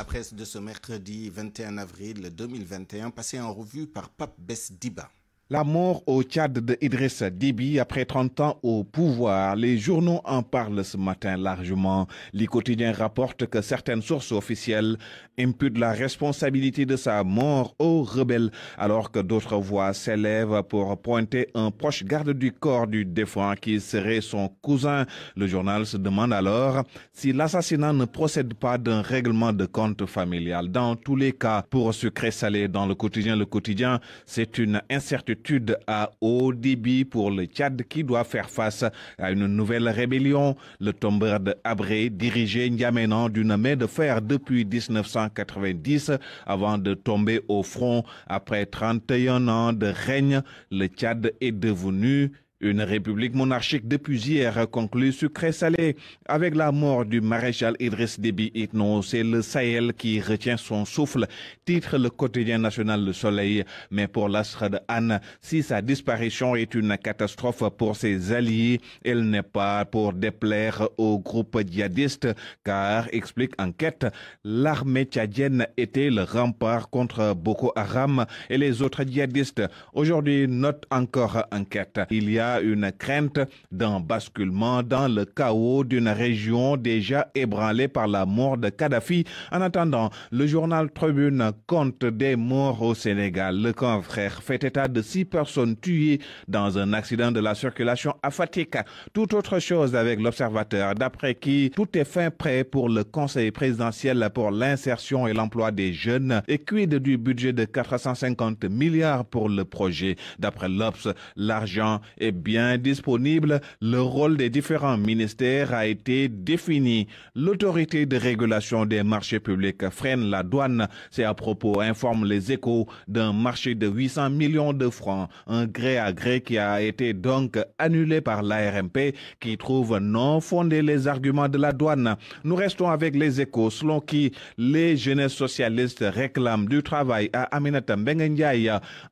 La presse de ce mercredi 21 avril 2021, passée en revue par Pape Besdiba. La mort au Tchad de Idriss Déby après 30 ans au pouvoir, les journaux en parlent ce matin largement. Les quotidiens rapportent que certaines sources officielles imputent la responsabilité de sa mort aux rebelles, alors que d'autres voix s'élèvent pour pointer un proche garde du corps du défunt qui serait son cousin. Le journal se demande alors si l'assassinat ne procède pas d'un règlement de compte familial. Dans tous les cas, pour sucré salé dans le quotidien, le quotidien, c'est une incertitude à haut débit pour le Tchad qui doit faire face à une nouvelle rébellion. Le tombeur de Abré, dirigé d'une main de fer depuis 1990 avant de tomber au front après 31 ans de règne, le Tchad est devenu une république monarchique depuis hier conclut sucré-salé. Avec la mort du maréchal Idriss Déby Itno, c'est le Sahel qui retient son souffle, titre le quotidien national Le Soleil. Mais pour l'astre de Anne, si sa disparition est une catastrophe pour ses alliés, elle n'est pas pour déplaire au groupe djihadiste, car, explique enquête, l'armée tchadienne était le rempart contre Boko Haram et les autres djihadistes. Aujourd'hui, note encore enquête. Il y a une crainte d'un basculement dans le chaos d'une région déjà ébranlée par la mort de Kadhafi. En attendant, le journal Tribune compte des morts au Sénégal. Le confrère fait état de six personnes tuées dans un accident de la circulation à Fatika. Tout autre chose avec l'observateur, d'après qui tout est fin prêt pour le conseil présidentiel pour l'insertion et l'emploi des jeunes et quid du budget de 450 milliards pour le projet. D'après l'Obs, l'argent est bien disponible, le rôle des différents ministères a été défini. L'autorité de régulation des marchés publics freine la douane. C'est à propos, informe les échos, d'un marché de 800 millions de francs, un gré à gré qui a été donc annulé par l'ARMP qui trouve non fondé les arguments de la douane. Nous restons avec les échos selon qui les jeunesses socialistes réclament du travail à Aminata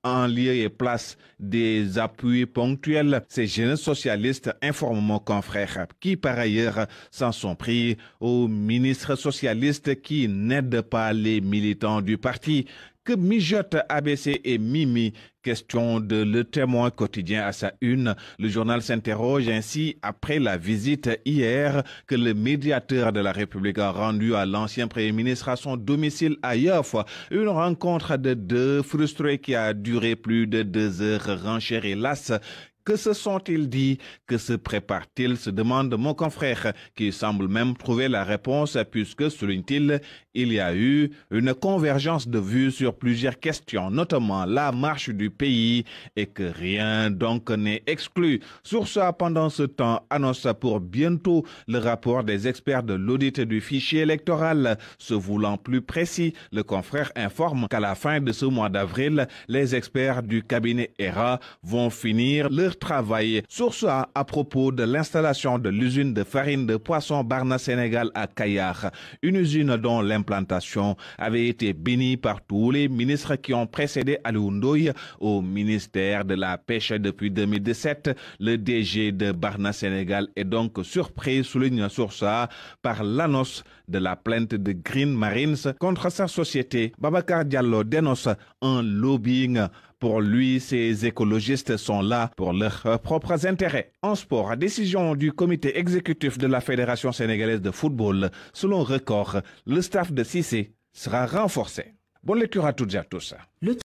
en lieu et place des appuis ponctuels ces jeunes socialistes informent mon confrère qui par ailleurs s'en sont pris aux ministres socialistes qui n'aident pas les militants du parti que mijote ABC et Mimi. Question de le témoin quotidien à sa une. Le journal s'interroge ainsi après la visite hier que le médiateur de la République a rendue à l'ancien premier ministre à son domicile à Yoff. Une rencontre de deux frustrés qui a duré plus de deux heures renchérie las que se sont-ils dit Que se préparent-ils se demande mon confrère, qui semble même trouver la réponse, puisque, souligne-t-il, il y a eu une convergence de vues sur plusieurs questions, notamment la marche du pays, et que rien donc n'est exclu. Sur ça. pendant ce temps annonce pour bientôt le rapport des experts de l'audit du fichier électoral. Se voulant plus précis, le confrère informe qu'à la fin de ce mois d'avril, les experts du cabinet ERA vont finir leur Travailler Sur ça à propos de l'installation de l'usine de farine de poisson Barna Sénégal à Kayar, une usine dont l'implantation avait été bénie par tous les ministres qui ont précédé Ndoye au ministère de la Pêche depuis 2017. Le DG de Barna Sénégal est donc surpris, souligne sur par l'annonce de la plainte de Green Marines contre sa société. Babacar Diallo denos un lobbying pour lui, ces écologistes sont là pour leurs euh, propres intérêts. En sport, à décision du comité exécutif de la Fédération sénégalaise de football, selon record, le staff de Cissé sera renforcé. Bonne lecture à toutes et à tous.